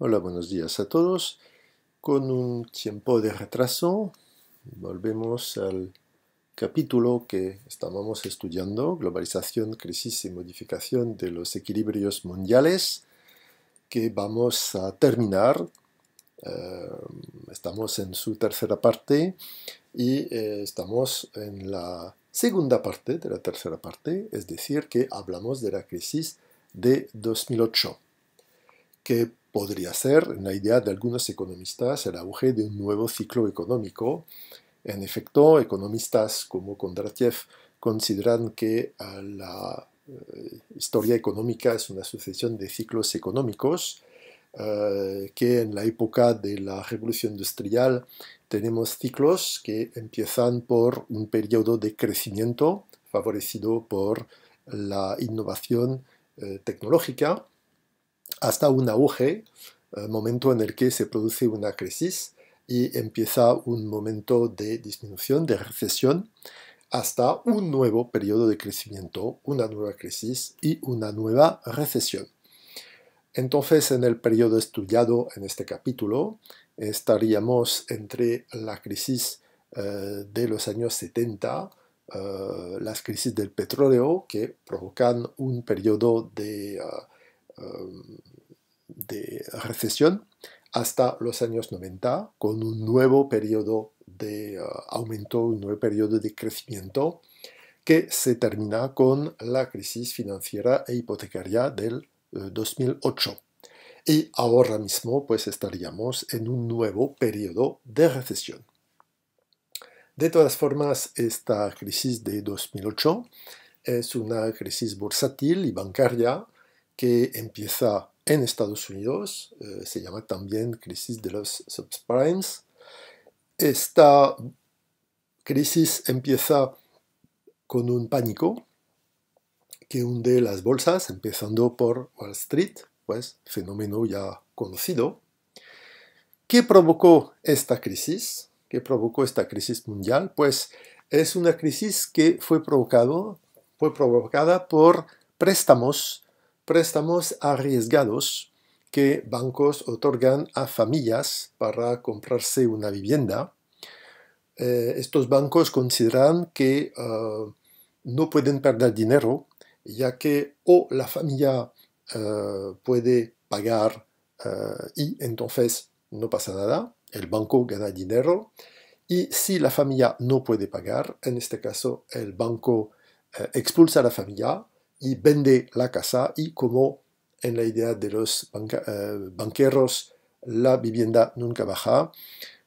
Hola, buenos días a todos. Con un tiempo de retraso, volvemos al capítulo que estábamos estudiando, globalización, crisis y modificación de los equilibrios mundiales, que vamos a terminar. Eh, estamos en su tercera parte y eh, estamos en la segunda parte de la tercera parte, es decir, que hablamos de la crisis de 2008, que podría ser, en la idea de algunos economistas, el auge de un nuevo ciclo económico. En efecto, economistas como Kondratiev consideran que la eh, historia económica es una sucesión de ciclos económicos, eh, que en la época de la revolución industrial tenemos ciclos que empiezan por un periodo de crecimiento favorecido por la innovación eh, tecnológica hasta un auge, eh, momento en el que se produce una crisis y empieza un momento de disminución, de recesión, hasta un nuevo periodo de crecimiento, una nueva crisis y una nueva recesión. Entonces, en el periodo estudiado en este capítulo, estaríamos entre la crisis eh, de los años 70, eh, las crisis del petróleo, que provocan un periodo de... Ah, de recesión hasta los años 90, con un nuevo periodo de ah, aumento, un nuevo periodo de crecimiento que se termina con la crisis financiera e hipotecaria del 2008. Eh, y ahora mismo pues estaríamos en un nuevo periodo de recesión. De todas formas, esta crisis de 2008 es una crisis bursátil y bancaria que empieza en Estados Unidos, eh, se llama también crisis de los subprimes. Esta crisis empieza con un pánico que hunde las bolsas, empezando por Wall Street, pues fenómeno ya conocido. ¿Qué provocó esta crisis? ¿Qué provocó esta crisis mundial? Pues es una crisis que fue, provocado, fue provocada por préstamos préstamos arriesgados que bancos otorgan a familias para comprarse una vivienda. Eh, estos bancos consideran que ah, no pueden perder dinero, ya que o la familia ah, puede pagar ah, y entonces no pasa nada, el banco gana dinero, y si la familia no puede pagar, en este caso el banco expulsa a la familia y vende la casa y como en la idea de los eh, banqueros la vivienda nunca baja,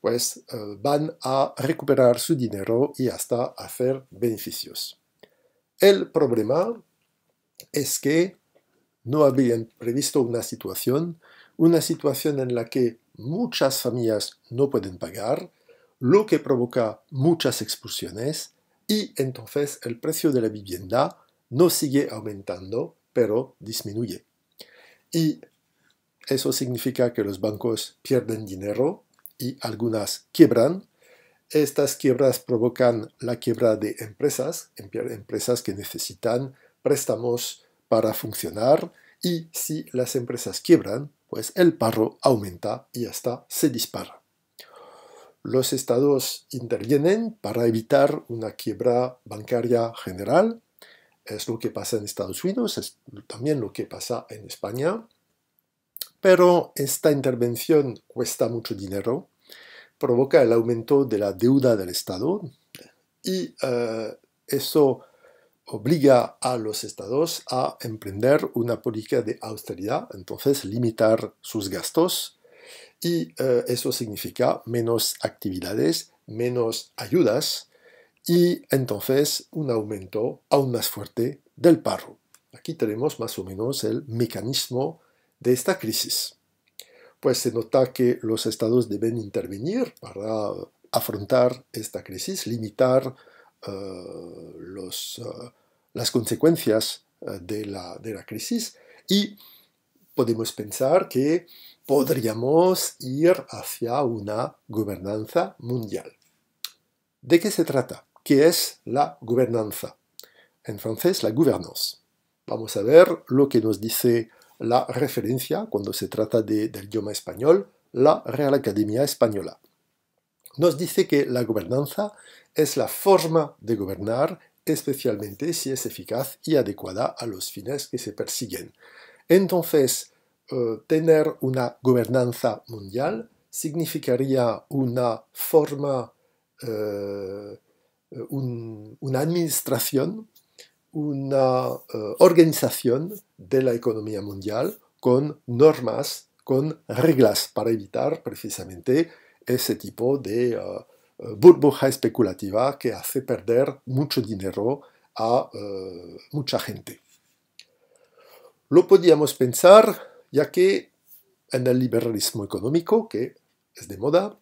pues eh, van a recuperar su dinero y hasta hacer beneficios. El problema es que no habían previsto una situación, una situación en la que muchas familias no pueden pagar, lo que provoca muchas expulsiones y entonces el precio de la vivienda no sigue aumentando, pero disminuye. Y eso significa que los bancos pierden dinero y algunas quiebran. Estas quiebras provocan la quiebra de empresas, empresas que necesitan préstamos para funcionar y si las empresas quiebran, pues el paro aumenta y hasta se dispara. Los estados intervienen para evitar una quiebra bancaria general es lo que pasa en Estados Unidos, es también lo que pasa en España, pero esta intervención cuesta mucho dinero, provoca el aumento de la deuda del Estado y eh, eso obliga a los estados a emprender una política de austeridad, entonces limitar sus gastos y eh, eso significa menos actividades, menos ayudas y entonces un aumento aún más fuerte del paro. Aquí tenemos más o menos el mecanismo de esta crisis. Pues se nota que los estados deben intervenir para afrontar esta crisis, limitar eh, eh, las consecuencias eh, de, la, de la crisis y podemos pensar que podríamos ir hacia una gobernanza mundial. ¿De qué se trata? que es la gobernanza. En francés, la gouvernance. Vamos a ver lo que nos dice la referencia cuando se trata del idioma español, la Real Academia Española. Nos dice que la gobernanza es la forma de gobernar, especialmente si es eficaz y adecuada a los fines que se persiguen. Entonces, eh, tener una gobernanza mundial significaría una forma eh, una administración, una eh, organización de la economía mundial con normas, con reglas para evitar precisamente ese tipo de eh, eh, burbuja especulativa que hace perder mucho dinero a mucha gente. Lo podíamos pensar ya que en el liberalismo económico, que es de moda,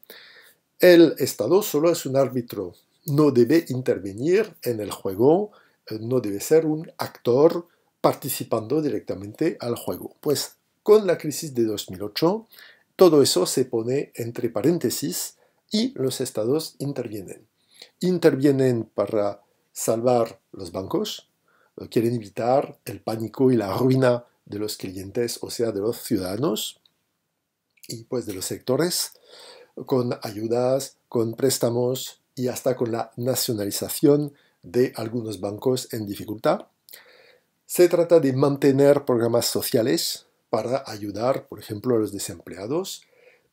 el Estado solo es un árbitro no debe intervenir en el juego, eh, no debe ser un actor participando directamente al juego. Pues con la crisis de 2008, todo eso se pone entre paréntesis y los estados intervienen. Intervienen para salvar los bancos, eh, quieren evitar el pánico y la ruina de los clientes, o sea, de los ciudadanos y pues de los sectores, con ayudas, con préstamos, y hasta con la nacionalización de algunos bancos en dificultad. Se trata de mantener programas sociales para ayudar, por ejemplo, a los desempleados,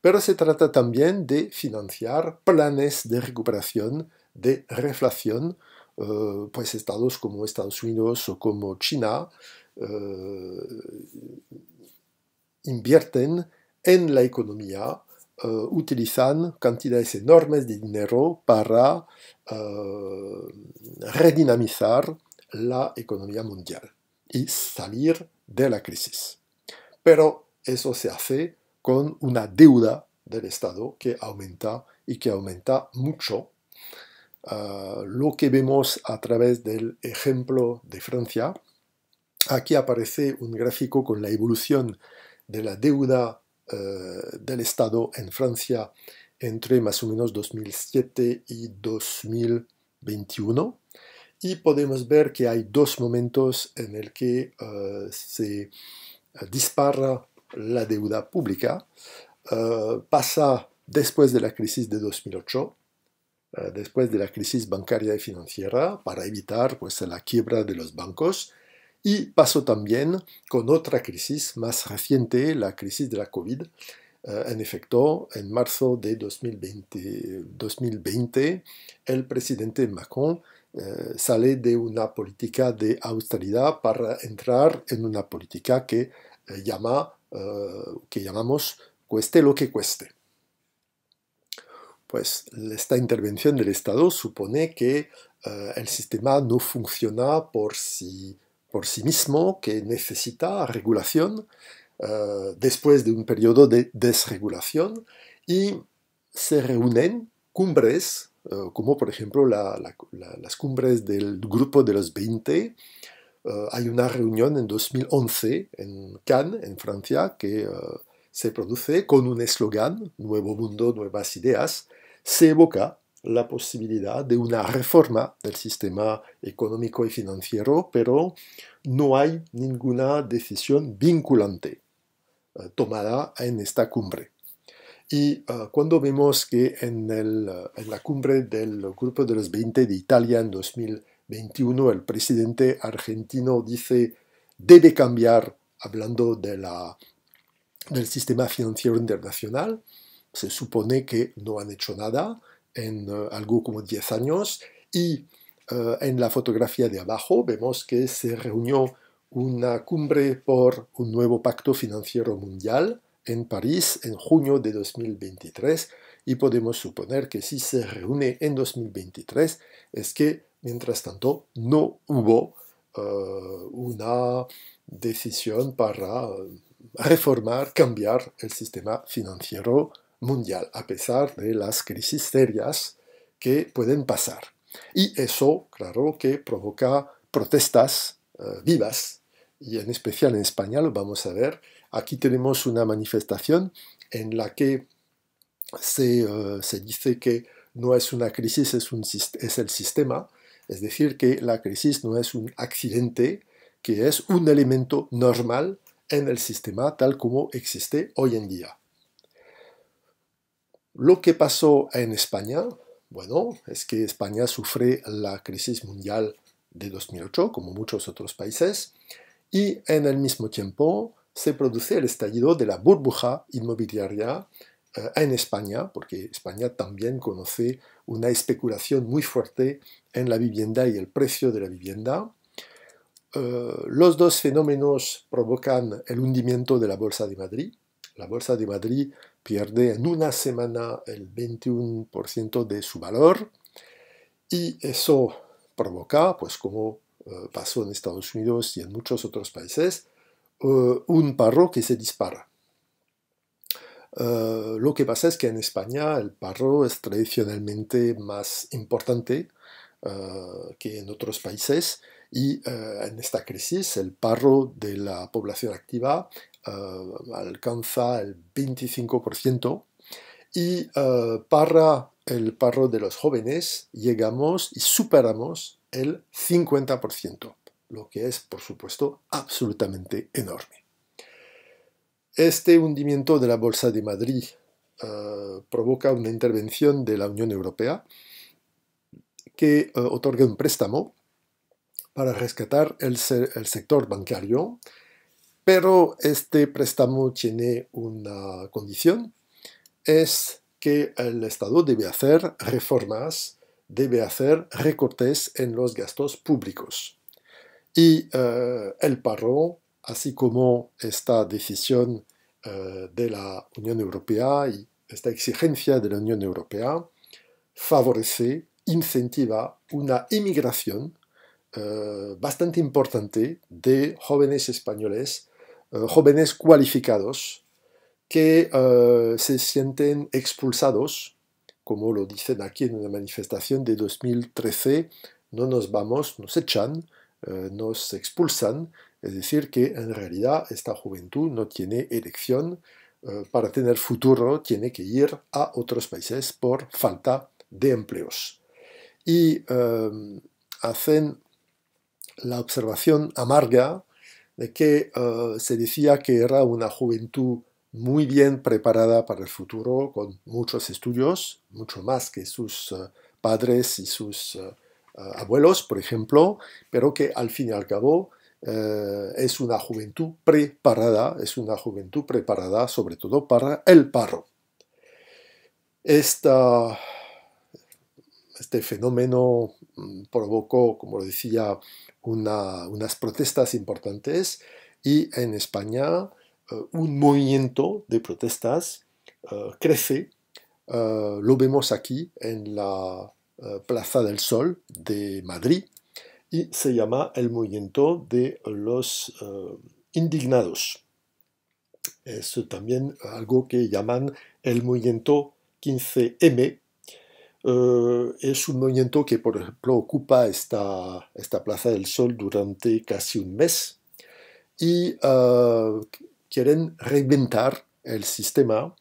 pero se trata también de financiar planes de recuperación, de reflación, eh, pues estados como Estados Unidos o como China eh, invierten en la economía Euh, utilizan cantidades enormes de dinero para euh, redinamizar la economía mundial y salir de la crisis. Pero eso se hace con una deuda del Estado que aumenta y que aumenta mucho. Euh, lo que vemos a través del ejemplo de Francia, aquí aparece un gráfico con la evolución de la deuda eh, del Estado en Francia entre más o menos 2007 y 2021 y podemos ver que hay dos momentos en el que eh, se eh, dispara la deuda pública. pasa después de la crisis de 2008, después de la crisis bancaria y financiera, para evitar pues, la quiebra de los bancos y pasó también con otra crisis más reciente, la crisis de la COVID, eh, en efecto, en marzo de 2020, el presidente Macron eh, sale de una política de austeridad para entrar en una política que, eh, llama, que llamamos cueste lo que cueste. Pues esta intervención del Estado supone que el sistema no funciona por sí por sí mismo que necesita regulación eh, después de un periodo de desregulación y se reúnen cumbres, eh, como por ejemplo las cumbres del grupo de los 20. Eh, hay una reunión en 2011 en Cannes, en Francia, que se produce con un eslogan, Nuevo Mundo, Nuevas Ideas, se evoca la posibilidad de una reforma del sistema económico y financiero, pero no hay ninguna decisión vinculante eh, tomada en esta cumbre. Y eh, cuando vemos que eh, en, la cumbre del Grupo de los 20 de Italia en 2021 el presidente argentino dice debe cambiar, hablando del sistema financiero internacional, se supone que no han hecho nada, en eh, algo como 10 años y eh, en la fotografía de abajo vemos que se reunió una cumbre por un nuevo pacto financiero mundial en París en junio de 2023 y podemos suponer que si se reúne en 2023 es que mientras tanto no hubo eh, una decisión para reformar, cambiar el sistema financiero mundial, a pesar de las crisis serias que pueden pasar. Y eso, claro, que provoca protestas eh, vivas, y en especial en España lo vamos a ver. Aquí tenemos una manifestación en la que se, eh, se dice que no es una crisis, es, un, es el sistema, es decir, que la crisis no es un accidente, que es un elemento normal en el sistema tal como existe hoy en día. Lo que pasó en España, bueno, es que España sufre la crisis mundial de 2008, como muchos otros países, y en el mismo tiempo se produce el estallido de la burbuja inmobiliaria eh, en España, porque España también conoce una especulación muy fuerte en la vivienda y el precio de la vivienda. Eh, los dos fenómenos provocan el hundimiento de la Bolsa de Madrid. La Bolsa de Madrid pierde en una semana el 21% de su valor y eso provoca, pues como eh, pasó en Estados Unidos y en muchos otros países, eh, un paro que se dispara. Eh, lo que pasa es que en España el parro es tradicionalmente más importante que en otros países y en esta crisis el parro de la población activa eh, alcanza el 25% y eh, para el paro de los jóvenes llegamos y superamos el 50%, lo que es, por supuesto, absolutamente enorme. Este hundimiento de la Bolsa de Madrid eh, provoca una intervención de la Unión Europea que otorga un préstamo para rescatar el sector bancario pero este préstamo tiene una condición, es que el Estado debe hacer reformas, debe hacer recortes en los gastos públicos. Y eh, el paro, así como esta decisión eh, de la Unión Europea y esta exigencia de la Unión Europea, favorece, incentiva una inmigración eh, bastante importante de jóvenes españoles eh, jóvenes cualificados que eh, se sienten expulsados, como lo dicen aquí en una manifestación de 2013, no nos vamos, nos echan, eh, nos expulsan, es decir, que en realidad esta juventud no tiene elección, para tener futuro tiene que ir a otros países por falta de empleos. Y hacen la observación amarga de que ah, se decía que era una juventud muy bien preparada para el futuro, con muchos estudios, mucho más que sus ah, padres y sus ah, abuelos, por ejemplo, pero que al fin y al cabo eh, es una juventud preparada, es una juventud preparada sobre todo para el parro. este fenómeno Mm, provocó, como decía, unas protestas importantes y en España eh, un movimiento de protestas eh, crece. Eh, lo vemos aquí en la Plaza del Sol de Madrid y se llama el movimiento de los indignados. Es también algo que llaman el movimiento 15M, eh, es un movimiento que, por ejemplo, ocupa esta, esta Plaza del Sol durante casi un mes y eh, quieren reinventar el sistema,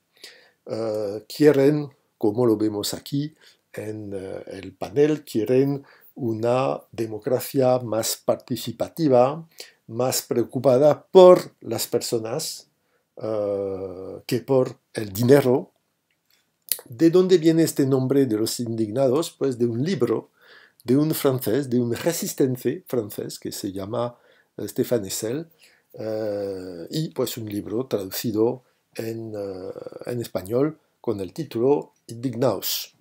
eh, quieren, como lo vemos aquí en el panel, quieren una democracia más participativa, más preocupada por las personas que por el dinero ¿De dónde viene este nombre de los indignados? Pues de un libro de un francés, de un resistente francés que se llama eh, Stéphane Essel, eh, y pues un libro traducido eh, en, español con el título Indignados.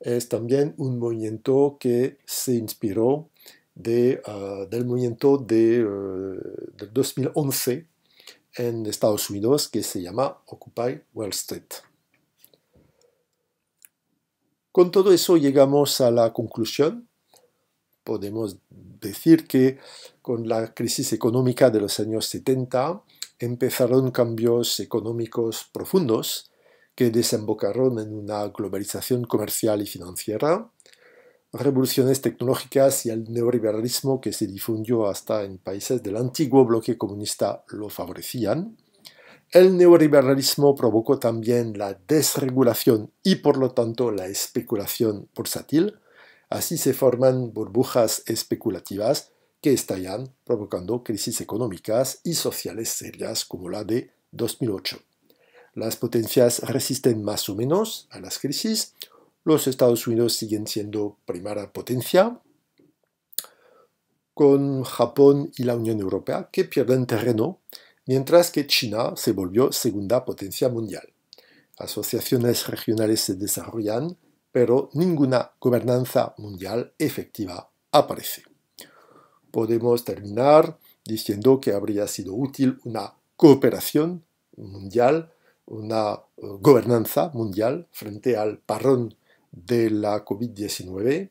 Es también un movimiento que se inspiró del movimiento de, del 2011 en Estados Unidos que se llama Occupy Wall Street. Con todo eso llegamos a la conclusión, podemos decir que con la crisis económica de los años 70 empezaron cambios económicos profundos que desembocaron en una globalización comercial y financiera, revoluciones tecnológicas y el neoliberalismo que se difundió hasta en países del antiguo bloque comunista lo favorecían, el neoliberalismo provocó también la desregulación y por lo tanto la especulación bursátil. Así se forman burbujas especulativas que estallan provocando crisis económicas y sociales serias como la de 2008. Las potencias resisten más o menos a las crisis. Los Estados Unidos siguen siendo primera potencia, con Japón y la Unión Europea que pierden terreno mientras que China se volvió segunda potencia mundial. Asociaciones regionales se desarrollan, pero ninguna gobernanza mundial efectiva aparece. Podemos terminar diciendo que habría sido útil una cooperación mundial, una eh, gobernanza mundial frente al parrón de la COVID-19.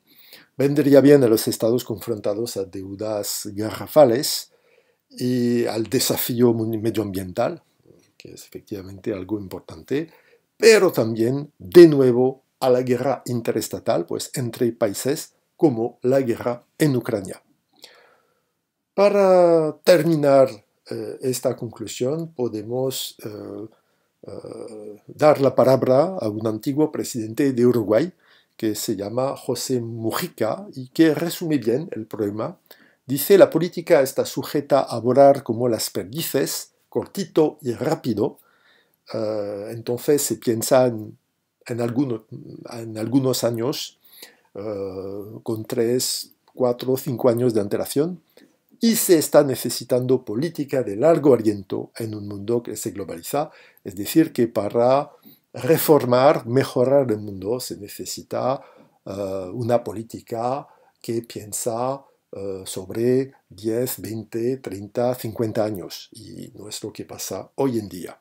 Vendría bien a los estados confrontados a deudas garrafales, y al desafío medioambiental, que es efectivamente algo importante, pero también, de nuevo, a la guerra interestatal, pues entre países, como la guerra en Ucrania. Para terminar eh, esta conclusión, podemos eh, eh, dar la palabra a un antiguo presidente de Uruguay que se llama José Mujica y que resume bien el problema Dice, la política está sujeta a volar como las perdices, cortito y rápido. Eh, entonces se piensa en, algunos años, eh, con tres, cuatro, cinco años de antelación, y se está necesitando política de largo aliento en un mundo que se globaliza. Es decir, que para reformar, mejorar el mundo, se necesita eh, una política que piensa eh, sobre 10, 20, 30, 50 años y no es lo que pasa hoy en día.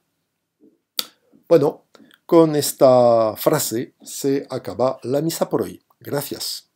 Bueno, con esta frase se acaba la misa por hoy. Gracias.